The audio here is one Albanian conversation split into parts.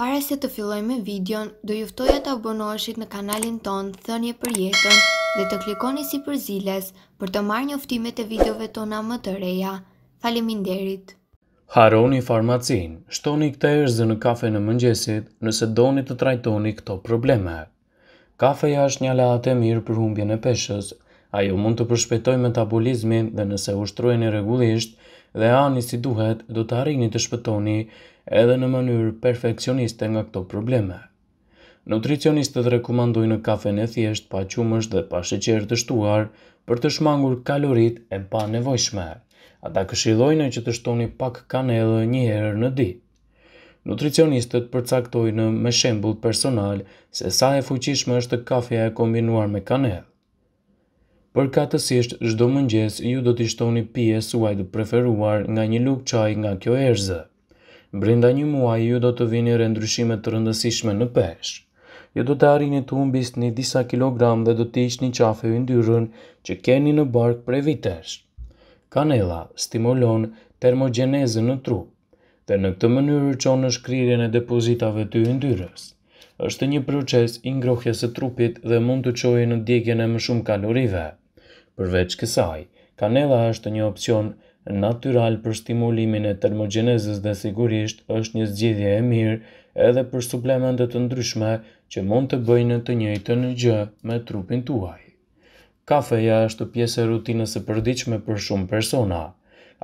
Para se të filloj me videon, do juftoja të abonoheshit në kanalin ton Thënje për jetën dhe të klikoni si për ziles për të marrë njoftimet e videove tona më të reja. Faleminderit! Haroni farmacin, shtoni këtë erëzë në kafe në mëngjesit nëse doni të trajtoni këto probleme. Kafeja është një latë e mirë për humbjen e peshës, ajo mund të përshpetoj metabolizmin dhe nëse ushtrojeni regullisht, dhe ani si duhet, do të arrini të shpëtoni edhe në mënyrë perfekcioniste nga këto probleme. Nutricionistët rekomandojnë në kafe në thjesht pa qumësht dhe pa sheqer të shtuar për të shmangur kalorit e pa nevojshme. Ata këshidojnë që të shtoni pak kanelë një herë në ditë. Nutricionistët përcaktojnë me shembul personal se sa e fuqishme është kafja e kombinuar me kanelë. Për katësisht, gjdo mëngjes ju do të shtoni pjesë uaj të preferuar nga një lukë qaj nga kjo erzë. Brenda një muaj ju do të vini rëndryshimet të rëndësishme në peshë. Ju do të arini të umbis një disa kilogram dhe do t'i ishtë një qafe i ndyrën që keni në barkë pre vitesh. Kanela stimulon termogenezën në trup dhe në këtë mënyrë qonë në shkryrën e depozitave të i ndyrës është një proces i ngrohjes së trupit dhe mund të çojë në djegjen e më shumë kalorive. Përveç kësaj, kanela është një opcion natural për stimulimin e termogenezës dhe sigurisht është një zgjidhje e mirë edhe për suplementet të ndryshme që mund të bëjnë të njëjtë në gjë me trupin tuaj. Kafeja është pjesë e rutinës e përdiqme për shumë persona.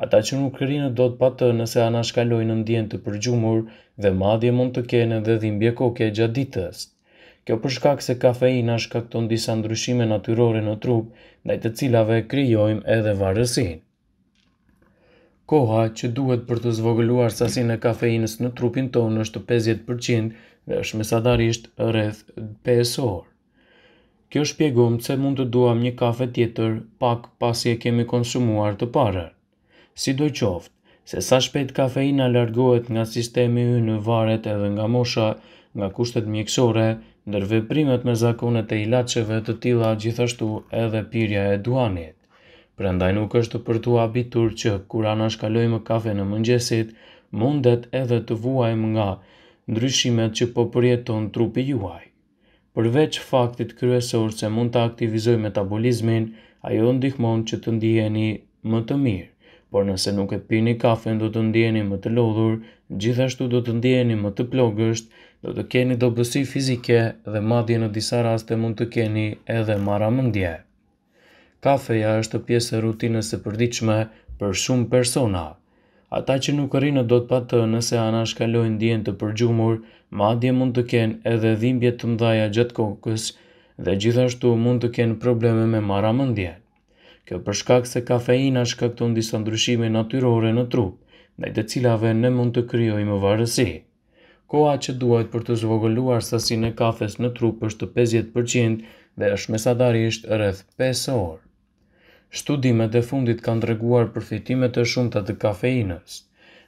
Ata që nuk kërinë do të patë nëse anashkalojnë në ndjenë të përgjumur dhe madje mund të kene dhe dhimbje koke gjatë ditës. Kjo për shkak se kafeina shkakton disa ndryshime natyrore në trup, ndaj të cilave krijojmë edhe varësin. Koha që duhet për të zvogëluar sasin e kafeinës në trupin tonë është 50% dhe është mesadarisht rreth 5 orë. Kjo shpjegon se mund të duam një kafe tjetër pak pasi e kemi konsumuar të parë. Si do qoftë, se sa shpejt kafeina largohet nga sistemi ynë varet edhe nga mosha, nga kushtet mjekësore, ndër veprimet me zakonet e ilaçeve të tilla gjithashtu edhe pirja e duanit. Prandaj nuk është për tu habitur që kur ana kafe në mëngjesit, mundet edhe të vuajmë nga ndryshimet që po përjeton trupi juaj. Përveç faktit kryesor se mund të aktivizoj metabolizmin, ajo ndihmon që të ndiheni më të mirë, por nëse nuk e pini kafen do të ndjeni më të lodhur, gjithashtu do të ndjeni më të plogësht, do të keni dobësi fizike dhe madje në disa raste mund të keni edhe marramendje. Kafeja është pjesë e rutinës së përditshme për shumë persona. Ata që nuk rinë do të patë nëse anash kalojnë ditën të përgjumur, madje mund të kenë edhe dhimbje të mdhaja gjatë kokës dhe gjithashtu mund të kenë probleme me marramendje. Kjo për shkak se kafeina shkakton disa ndryshime natyrore në trup, ndaj të cilave ne mund të krijojmë varësi. Koha që duhet për të zvogëluar sasin e kafes në trup është të 50% dhe është mesadarisht rreth 5 orë. Studimet e fundit kanë dreguar përfitimet e shumëta të kafeinës.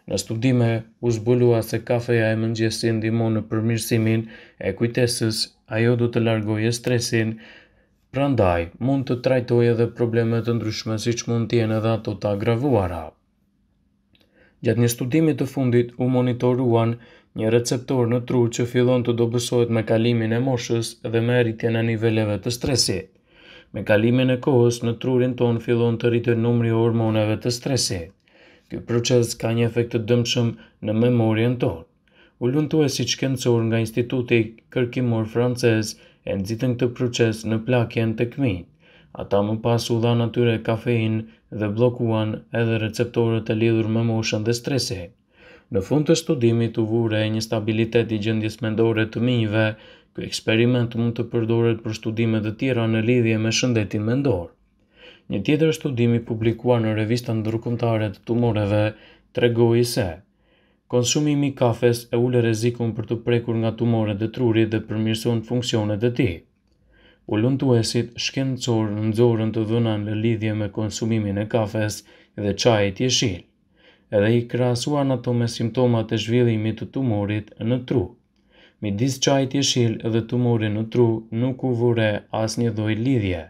Në studime u zbulua se kafeja e mëngjesi ndimon në përmirësimin e kujtesës, ajo du të e stresin, prandaj mund të trajtoj edhe problemet të ndryshme si që mund tjene dhe ato të agravuara. Gjatë një studimit të fundit u monitoruan një receptor në tru që fillon të dobësohet me kalimin e moshës dhe me rritjen e niveleve të stresi. Me kalimin e kohës në trurin ton fillon të rritë numri e hormoneve të stresi. Ky proces ka një efekt të dëmshëm në memorien tonë. U e si qkencor nga instituti kërkimor frances e nëzitën këtë proces në plakjen të kmi. Ata më pas u dha natyre kafein dhe blokuan edhe receptorët e lidhur me moshën dhe stresi. Në fund të studimit u vure një stabilitet i gjendjes mendore të minjve, kë eksperiment mund të përdoret për studimet të tjera në lidhje me shëndetin mendor. Një tjetër studimi publikuar në revista ndërkumtare të tumoreve tregoi se konsumimi i kafes e ule rrezikun për të prekur nga tumoret e trurit dhe përmirëson funksionet e tij. Ulëntuesit shkencor në nëzorën të dhëna në lidhje me konsumimin e kafes dhe çajit jeshil edhe i në ato me simptomat e zhvillimit të tumorit në tru. Mi disë qajt jeshil edhe tumorit në tru nuk u vure as një dhoj lidhje.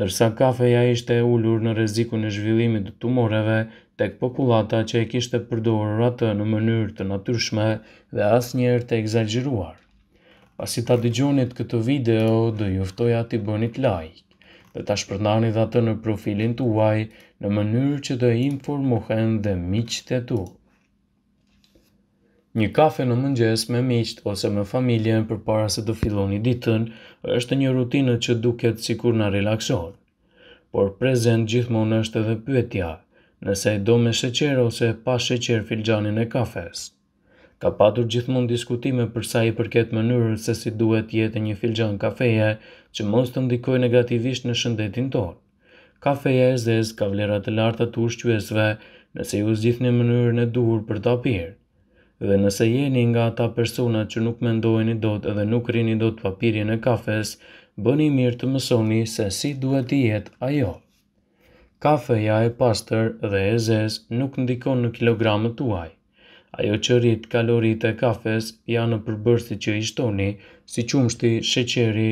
nërsa kafeja ishte ullur në reziku në zhvillimit të tumoreve, tek populata që e kishte përdorur atë në mënyrë të natyrshme dhe as njerë të egzagjiruar. Pasi ta dëgjonit këtë video, do juftoja të bënit like dhe ta shpërndani dhe atë në profilin të uaj në mënyrë që të informohen dhe miqët e tu. Një kafe në mëngjes me miqët ose me familjen për para se të filloni ditën është një rutinë që duket si kur në relaxon. Por prezent gjithmonë është edhe pyetja, nëse do me sheqer ose pa sheqer filgjanin e kafesë ka patur gjithmonë diskutime për sa i përket mënyrës se si duhet jetë një filxhan kafeje që mos të ndikoj negativisht në shëndetin tonë. Kafeja e zezë ka vlera të larta të ushqyesve nëse ju zgjithni mënyrën e duhur për ta pirë. Dhe nëse jeni nga ata persona që nuk mendojnë dot edhe nuk rini dot papirjen e kafes, bëni mirë të mësoni se si duhet të jetë ajo. Kafeja e pastër dhe e zezë nuk ndikon në kilogramët tuaj. Ajo që rritë kalorit e kafes janë përbërsi që i shtoni, si qumshti, sheqeri,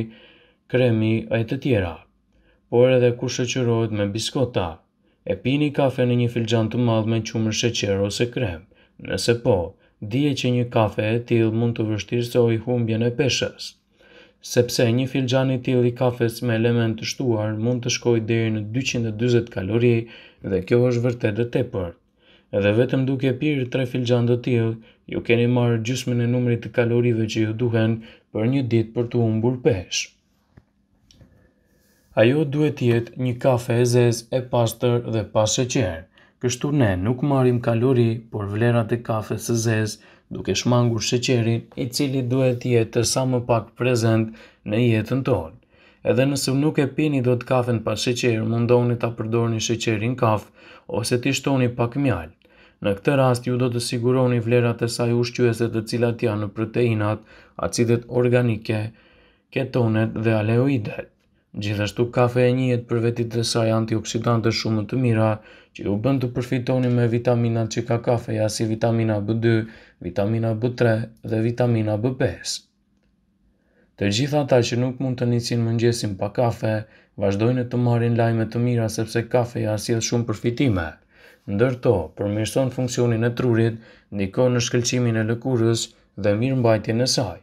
kremi e të tjera. Por edhe ku shëqërojt me biskota, e pini kafe në një filxan të madh me qumër sheqer ose krem. Nëse po, dije që një kafe e tilë mund të vështirësoj humbjen e peshës. Sepse një filxan i tilë i kafes me element të shtuar mund të shkoj dhejë në 220 kalori dhe kjo është vërtet e tepërt edhe vetëm duke pirë tre filxhan të tillë, ju keni marrë gjysmën e numrit të kalorive që ju duhen për një ditë për të humbur peshë. Ajo duhet të jetë një kafe e zezë e pastër dhe pa sheqer. Kështu ne nuk marrim kalori, por vlerat e kafe së zezë duke shmangur sheqerin, i cili duhet të jetë të sa më pak prezent në jetën tonë. Edhe nëse nuk e pini dot kafen pa sheqer, mundoni ta përdorni sheqerin kafë ose ti shtoni pak mjalt. Në këtë rast ju do të siguroni vlerat e saj ushqyese të cilat janë proteinat, acidet organike, ketonet dhe aleoidet. Gjithashtu kafe e njët për vetit të saj antioksidante shumë të mira, që ju bënd të përfitoni me vitaminat që ka kafeja si vitamina B2, vitamina B3 dhe vitamina B5. Të gjitha ata që nuk mund të nisin mëngjesin pa kafe, vazhdojnë të marrin lajme të mira sepse kafeja sjell shumë përfitime ndërto përmirëson funksionin e trurit, ndiko në shkëlqimin e lëkurës dhe mirë mbajtje në saj.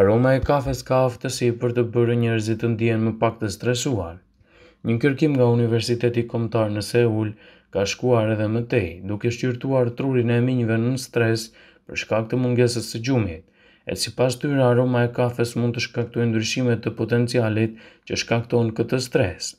Aroma e kafes ka aftësi për të bërë njerëzit të ndjenë më pak të stresuar. Një kërkim nga Universiteti Komtar në Seul ka shkuar edhe më tej, duke shqyrtuar trurin e minjëve në stres për shkak të mungesës së gjumit. E si pas tyre aroma e kafes mund të shkaktojnë ndryshimet të potencialit që shkaktojnë këtë stresë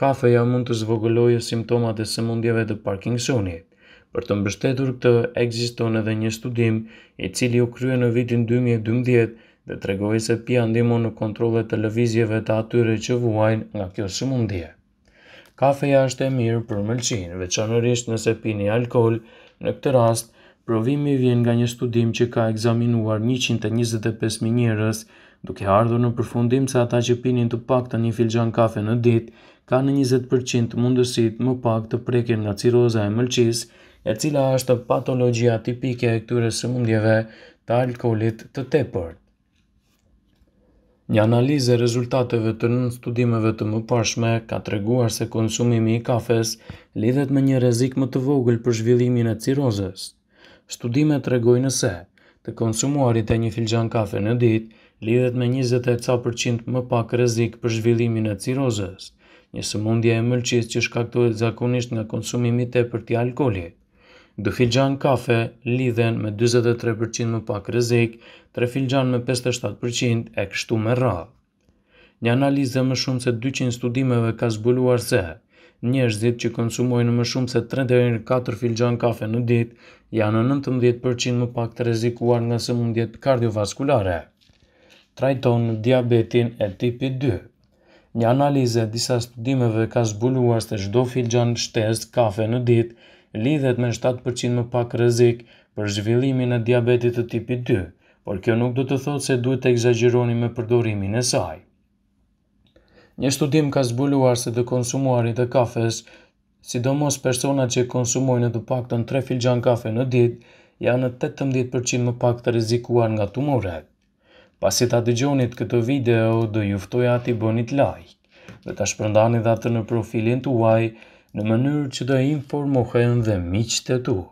kafeja mund të zvogëlojë simptomat e sëmundjeve të Parkinsonit. Për të mbështetur këtë, ekziston edhe një studim i cili u krye në vitin 2012 dhe të se pia ndimo në kontrole televizjeve të atyre që vuajnë nga kjo sëmundje. Kafeja është e mirë për mëlqin, veçanërisht nëse pini alkohol, në këtë rast, Provimi vjen nga një studim që ka ekzaminuar 125.000 njerëz, duke ardhur në përfundim se ata që pinin të pak të një filxan kafe në dit, ka në 20% mundësit më pak të prekin nga ciroza e mëlqis, e cila është patologjia tipike e këtyre sëmundjeve të alkoolit të tepërt. Një analizë e rezultateve të nën studimeve të më pashme ka të reguar se konsumimi i kafes lidhet me një rezik më të vogël për zhvillimin e cirozës studime të regojnë se të konsumuarit e një filxan kafe në dit lidhet me 20% më pak rezik për zhvillimin e cirozës, një sëmundje e mëlqis që shkaktohet zakonisht nga konsumimi të për tja alkoli. Dë filxan kafe lidhen me 23% më pak rezik, 3 filxan me 57% e kështu me rra. Një analizë dhe më shumë se 200 studimeve ka zbuluar se, njerëzit që konsumojnë më shumë se 34 filxhan kafe në ditë janë në 19% më pak të rrezikuar nga sëmundjet kardiovaskulare. Trajton diabetin e tipi 2. Një analize disa studimeve ka zbuluar se çdo filxhan shtes kafe në ditë lidhet me 7% më pak rrezik për zhvillimin e diabetit të tipi 2, por kjo nuk do të thotë se duhet të egzageroni me përdorimin e saj. Një studim ka zbuluar se të konsumuari të kafes, sidomos persona që konsumojnë të pak të në 3 filxan kafe në dit, janë në 18% më pak të rezikuar nga tumoret. Pasit ta dëgjonit këtë video, do juftoj ati bënit like dhe ta shpërndani dhe atë në profilin të uaj në mënyrë që dhe informohen dhe miqë tuaj.